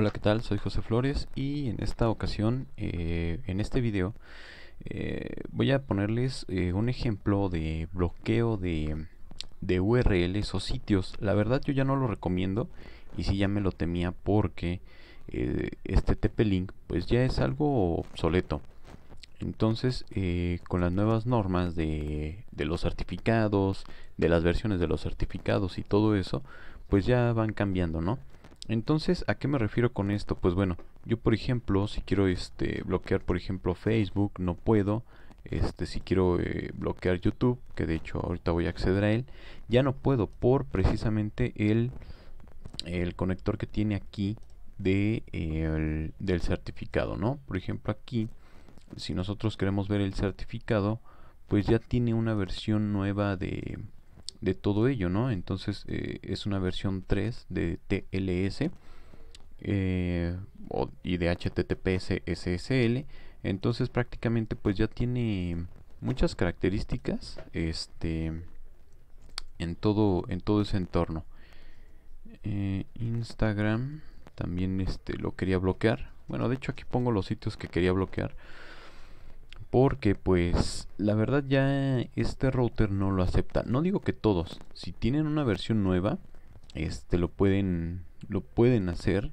Hola, ¿qué tal? Soy José Flores y en esta ocasión, eh, en este video, eh, voy a ponerles eh, un ejemplo de bloqueo de, de, URLs o sitios. La verdad yo ya no lo recomiendo y sí ya me lo temía porque este TP-Link pues ya es algo obsoleto. Entonces, con las nuevas normas de, de los certificados, de las versiones de los certificados y todo eso, pues ya van cambiando, ¿no? Entonces, ¿a qué me refiero con esto? Pues bueno, yo por ejemplo, si quiero este, bloquear por ejemplo Facebook, no puedo. Este, si quiero eh, bloquear YouTube, que de hecho ahorita voy a acceder a él, ya no puedo por precisamente el, el conector que tiene aquí de, del certificado, ¿no? Por ejemplo aquí, si nosotros queremos ver el certificado, pues ya tiene una versión nueva de, de todo ello, ¿no? Entonces eh, es una versión 3 de TLS eh, y de HTTPS SSL. Entonces prácticamente pues ya tiene muchas características este, en, todo, en todo ese entorno. Eh, Instagram también este, lo quería bloquear. Bueno, de hecho aquí pongo los sitios que quería bloquear. Porque pues la verdad ya este router no lo acepta. No digo que todos. Si tienen una versión nueva, este lo pueden, lo pueden hacer.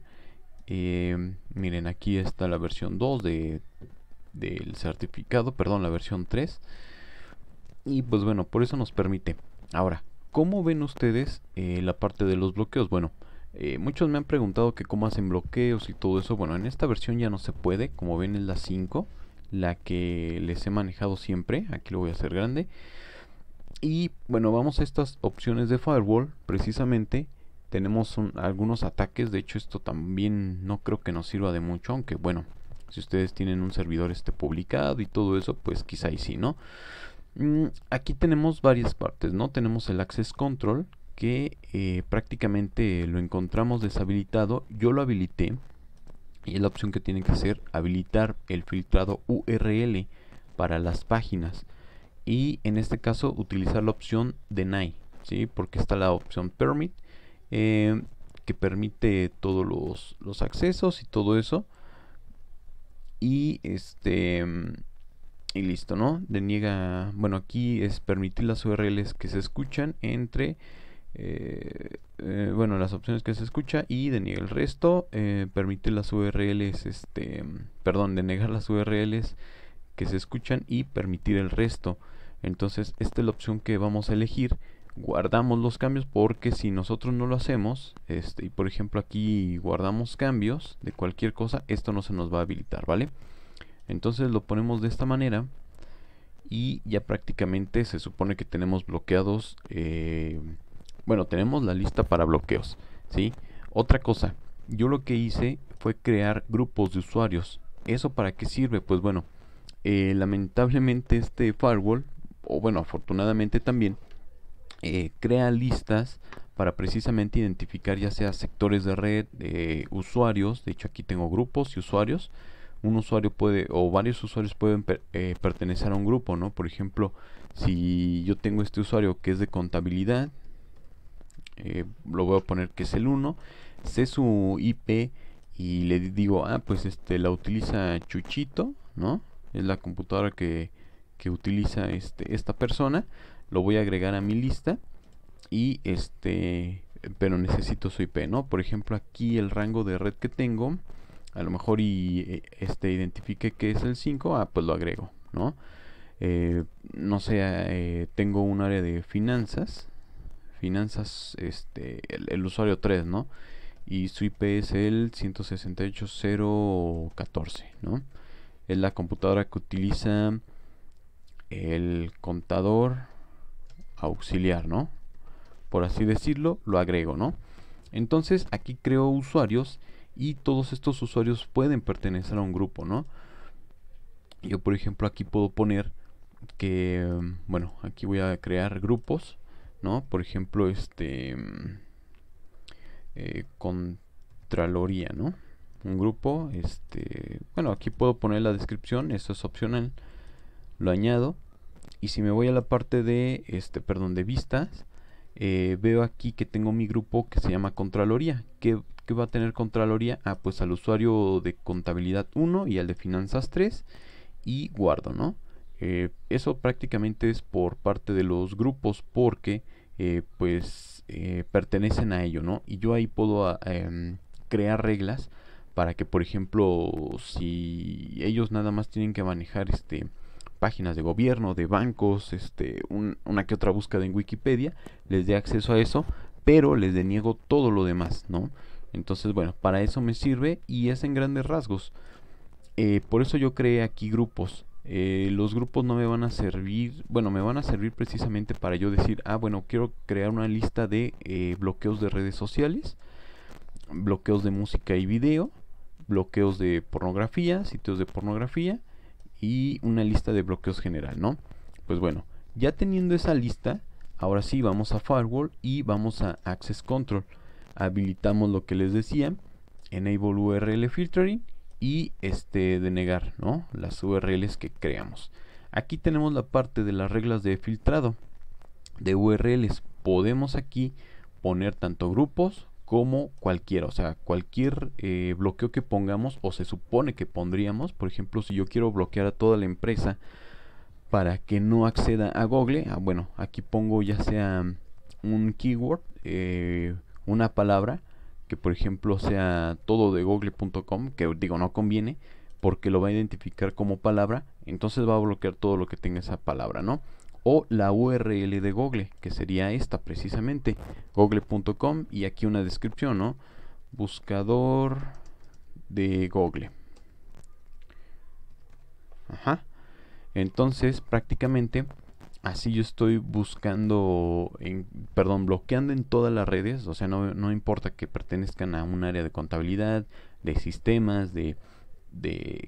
Eh, miren, aquí está la versión 2 de, del certificado, perdón, la versión 3. Y pues bueno, por eso nos permite. Ahora, ¿cómo ven ustedes eh, la parte de los bloqueos? Bueno, eh, muchos me han preguntado que cómo hacen bloqueos y todo eso. Bueno, en esta versión ya no se puede, como ven es la 5 la que les he manejado siempre. Aquí lo voy a hacer grande. Y bueno, vamos a estas opciones de firewall. Precisamente tenemos algunos ataques. De hecho, esto también no creo que nos sirva de mucho. Aunque bueno, si ustedes tienen un servidor este publicado y todo eso, pues quizá y sí, ¿no? Mm, aquí tenemos varias partes, ¿no? Tenemos el access control que eh, prácticamente lo encontramos deshabilitado. Yo lo habilité y la opción que tienen que hacer habilitar el filtrado URL para las páginas y en este caso utilizar la opción deny ¿sí? porque está la opción permit eh, que permite todos los, los, accesos y todo eso y este y listo no deniega bueno aquí es permitir las urls que se escuchan entre eh, eh, bueno, las opciones que se escucha y deniega el resto. Eh, permite las URLs, este, perdón, denegar las URLs que se escuchan y permitir el resto. Entonces, esta es la opción que vamos a elegir. Guardamos los cambios porque si nosotros no lo hacemos, este, y por ejemplo aquí guardamos cambios de cualquier cosa, esto no se nos va a habilitar, ¿vale? Entonces lo ponemos de esta manera y ya prácticamente se supone que tenemos bloqueados eh, bueno, tenemos la lista para bloqueos, ¿sí? Otra cosa, yo lo que hice fue crear grupos de usuarios. ¿Eso para qué sirve? Pues bueno, eh, lamentablemente este firewall, o bueno, afortunadamente también, eh, crea listas para precisamente identificar ya sea sectores de red, de usuarios, de hecho aquí tengo grupos y usuarios, un usuario puede o varios usuarios pueden eh, pertenecer a un grupo, ¿no? Por ejemplo, si yo tengo este usuario que es de contabilidad, eh, lo voy a poner que es el 1, sé su IP y le digo, ah, pues este la utiliza Chuchito, ¿no? Es la computadora que, utiliza este, esta persona, lo voy a agregar a mi lista y este, pero necesito su IP, ¿no? Por ejemplo, aquí el rango de red que tengo, a lo mejor y eh, este identifique que es el 5, ah, pues lo agrego, ¿no? Eh, no sé, tengo un área de finanzas, finanzas, este, el, usuario 3, ¿no? Y su IP es el 168014, ¿no? Es la computadora que utiliza el contador auxiliar, ¿no? Por así decirlo, lo agrego, ¿no? Entonces aquí creo usuarios y todos estos usuarios pueden pertenecer a un grupo, ¿no? Yo por ejemplo aquí puedo poner que, bueno, aquí voy a crear grupos ¿no? Por ejemplo, este... Mm, eh, Contraloría, ¿no? Un grupo, este... Bueno, aquí puedo poner la descripción, eso es opcional. Lo añado. Y si me voy a la parte de, este, perdón, de vistas, eh, veo aquí que tengo mi grupo que se llama Contraloría. ¿Qué, ¿Qué, va a tener Contraloría? Ah, pues al usuario de contabilidad 1 y al de finanzas 3 y guardo, ¿no? Eh, eso prácticamente es por parte de los grupos porque eh, pues eh, pertenecen a ello, ¿no? Y yo ahí puedo ah, em, crear reglas para que, por ejemplo, si ellos nada más tienen que manejar este páginas de gobierno, de bancos, este, una que otra búsqueda en Wikipedia, les dé acceso a eso, pero les deniego todo lo demás, ¿no? Entonces, bueno, para eso me sirve y es en grandes rasgos. por eso yo creé aquí grupos eh, los grupos no me van a servir, bueno, me van a servir precisamente para yo decir, ah, bueno, quiero crear una lista de eh, bloqueos de redes sociales, bloqueos de música y video, bloqueos de pornografía, sitios de pornografía y una lista de bloqueos general, ¿no? Pues bueno, ya teniendo esa lista, ahora sí vamos a Firewall y vamos a Access Control. Habilitamos lo que les decía, Enable URL Filtering y este denegar ¿no? las URLs que creamos. Aquí tenemos la parte de las reglas de filtrado de URLs. Podemos aquí poner tanto grupos como cualquiera, o sea, cualquier eh, bloqueo que pongamos o se supone que pondríamos, por ejemplo, si yo quiero bloquear a toda la empresa para que no acceda a Google, ah, bueno, aquí pongo ya sea un keyword, eh, una palabra, por ejemplo sea todo de google.com, que digo no conviene, porque lo va a identificar como palabra, entonces va a bloquear todo lo que tenga esa palabra, ¿no? O la URL de Google, que sería esta precisamente, google.com y aquí una descripción, ¿no? Buscador de Google. Ajá. Entonces prácticamente así yo estoy buscando, perdón, bloqueando en todas las redes, o sea, no, importa que pertenezcan a un área de contabilidad, de sistemas, de,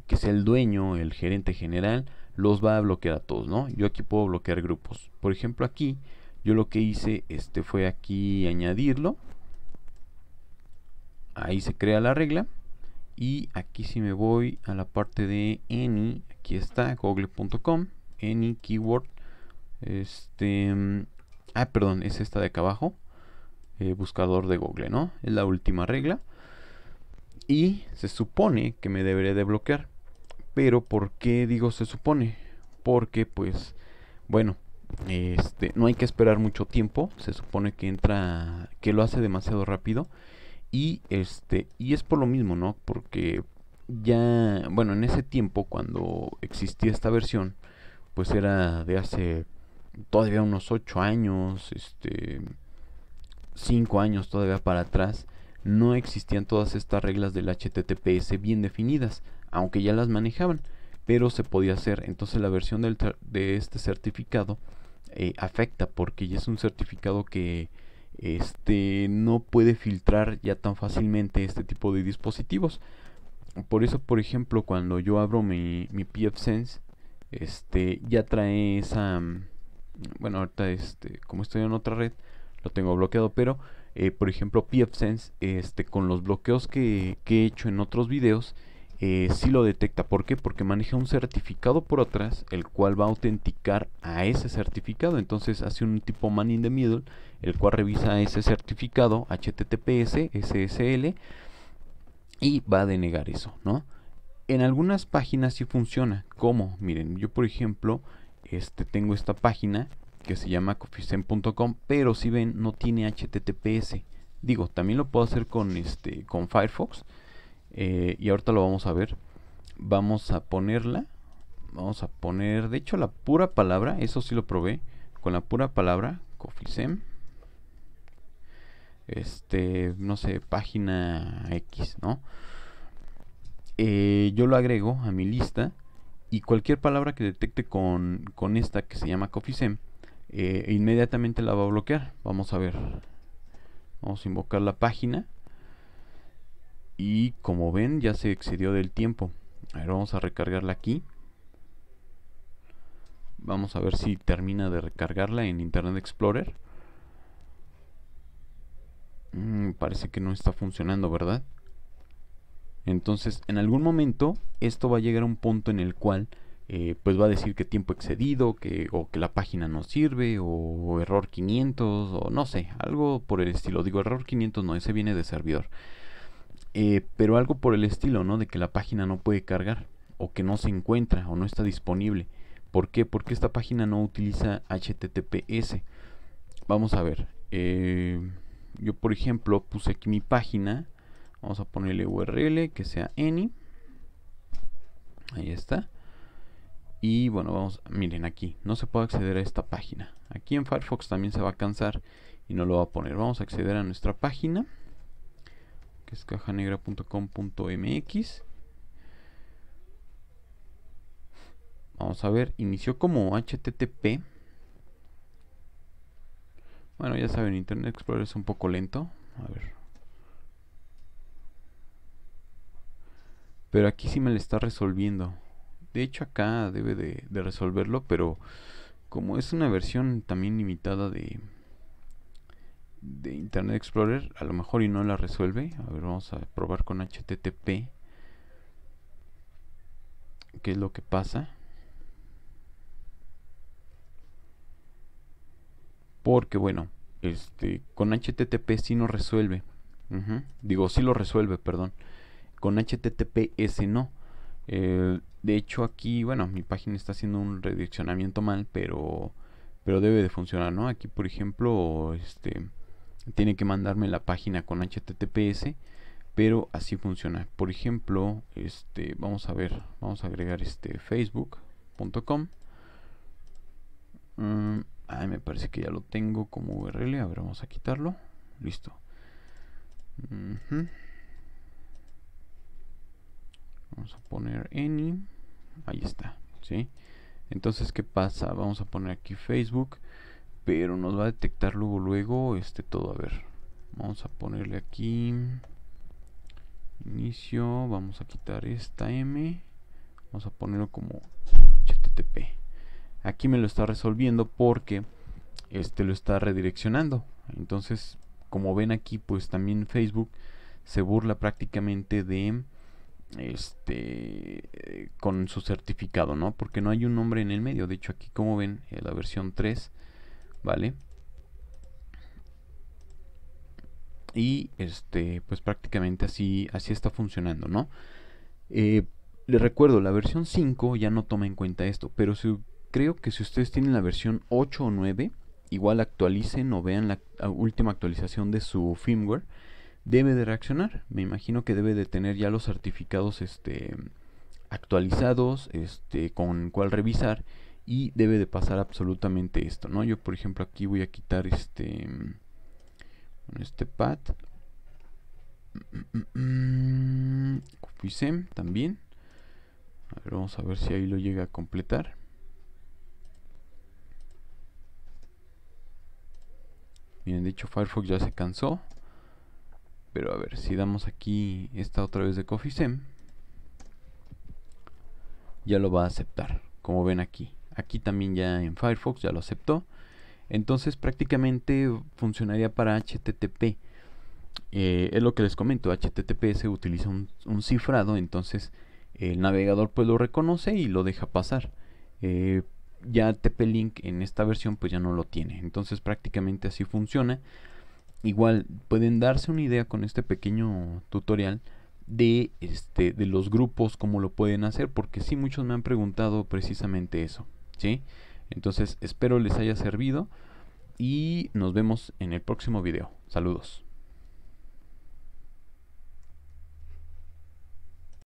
que sea el dueño, el gerente general, los va a bloquear a todos, ¿no? Yo aquí puedo bloquear grupos. Por ejemplo, aquí yo lo que hice este fue aquí añadirlo. Ahí se crea la regla y aquí si me voy a la parte de any, aquí está google.com, any keyword este... Mm, ah, perdón, es esta de acá abajo. Eh, buscador de Google, ¿no? Es la última regla. Y se supone que me deberé de bloquear. Pero ¿por qué digo se supone? Porque pues, bueno, este, no hay que esperar mucho tiempo. Se supone que entra, que lo hace demasiado rápido. Y este, y es por lo mismo, ¿no? Porque ya, bueno, en ese tiempo cuando existía esta versión, pues era de hace todavía unos 8 años, este, 5 años todavía para atrás, no existían todas estas reglas del HTTPS bien definidas, aunque ya las manejaban, pero se podía hacer. Entonces la versión de este certificado eh, afecta porque ya es un certificado que este, no puede filtrar ya tan fácilmente este tipo de dispositivos. Por eso, por ejemplo, cuando yo abro mi, mi PFSense, este, ya trae esa bueno, ahorita este, como estoy en otra red, lo tengo bloqueado, pero eh, por ejemplo PFSense, este, con los bloqueos que, he hecho en otros videos, si eh, sí lo detecta. ¿Por qué? Porque maneja un certificado por otras, el cual va a autenticar a ese certificado. Entonces hace un tipo man in the middle, el cual revisa ese certificado HTTPS, SSL, y va a denegar eso, ¿no? En algunas páginas sí funciona. ¿cómo? Miren, yo por ejemplo este, tengo esta página que se llama cofisem.com pero si ven no tiene HTTPS. Digo, también lo puedo hacer con, este, con Firefox eh, y ahorita lo vamos a ver. Vamos a ponerla, vamos a poner, de hecho la pura palabra, eso sí lo probé, con la pura palabra cofisem Este, no sé, página X, ¿no? Eh, yo lo agrego a mi lista y cualquier palabra que detecte con, esta que se llama CoffeeSem eh, inmediatamente la va a bloquear vamos a ver vamos a invocar la página y como ven ya se excedió del tiempo a vamos a recargarla aquí vamos a ver si termina de recargarla en Internet Explorer mm, parece que no está funcionando verdad entonces, en algún momento, esto va a llegar a un punto en el cual, eh, pues va a decir que tiempo excedido, o que la página no sirve, o error 500, o no sé, algo por el estilo. Digo, error 500 no, ese viene de servidor. Eh, pero algo por el estilo, ¿no? De que la página no puede cargar, o que no se encuentra, o no está disponible. ¿Por qué? Porque esta página no utiliza HTTPS. Vamos a ver. Eh, yo, por ejemplo, puse aquí mi página Vamos a ponerle URL que sea any. Ahí está. Y bueno, vamos, miren aquí, no se puede acceder a esta página. Aquí en Firefox también se va a cansar y no lo va a poner. Vamos a acceder a nuestra página, que es cajanegra.com.mx. Vamos a ver, inició como HTTP. Bueno, ya saben, Internet Explorer es un poco lento. A ver, Pero aquí sí me lo está resolviendo. De hecho acá debe de, resolverlo, pero como es una versión también limitada de, de Internet Explorer, a lo mejor y no la resuelve. A ver, vamos a probar con HTTP. ¿Qué es lo que pasa? Porque bueno, este con HTTP sí no resuelve. Digo, sí lo resuelve, perdón con HTTPS no. Eh, de hecho aquí, bueno, mi página está haciendo un redireccionamiento mal, pero, pero debe de funcionar, ¿no? Aquí, por ejemplo, este, tiene que mandarme la página con HTTPS, pero así funciona. Por ejemplo, este, vamos a ver, vamos a agregar este facebook.com. Mm, ay, me parece que ya lo tengo como URL. A ver, vamos a quitarlo. Listo vamos a poner any ahí está sí entonces qué pasa vamos a poner aquí Facebook pero nos va a detectar luego luego este todo a ver vamos a ponerle aquí inicio vamos a quitar esta m vamos a ponerlo como http aquí me lo está resolviendo porque este lo está redireccionando entonces como ven aquí pues también Facebook se burla prácticamente de este eh, con su certificado, ¿no? Porque no hay un nombre en el medio. De hecho, aquí como ven, eh, la versión 3, ¿vale? Y este, pues prácticamente así, así está funcionando, ¿no? Eh, les recuerdo, la versión 5 ya no toma en cuenta esto, pero creo que si ustedes tienen la versión 8 o 9, igual actualicen o vean la última actualización de su firmware debe de reaccionar. Me imagino que debe de tener ya los certificados este, actualizados, este, con cuál revisar. Y debe de pasar absolutamente esto, ¿no? Yo, por ejemplo, aquí voy a quitar este, este pad. también. vamos a ver si ahí lo llega a completar. Miren, de hecho Firefox ya se cansó. Pero a ver, si damos aquí esta otra vez de CoffeeSem, ya lo va a aceptar, como ven aquí. Aquí también ya en Firefox ya lo aceptó. Entonces prácticamente funcionaría para HTTP. Eh, es lo que les comento, se utiliza un, cifrado, entonces el navegador pues lo reconoce y lo deja pasar. Eh, ya TP-Link en esta versión pues ya no lo tiene, entonces prácticamente así funciona igual pueden darse una idea con este pequeño tutorial de este de los grupos cómo lo pueden hacer porque sí muchos me han preguntado precisamente eso sí entonces espero les haya servido y nos vemos en el próximo video saludos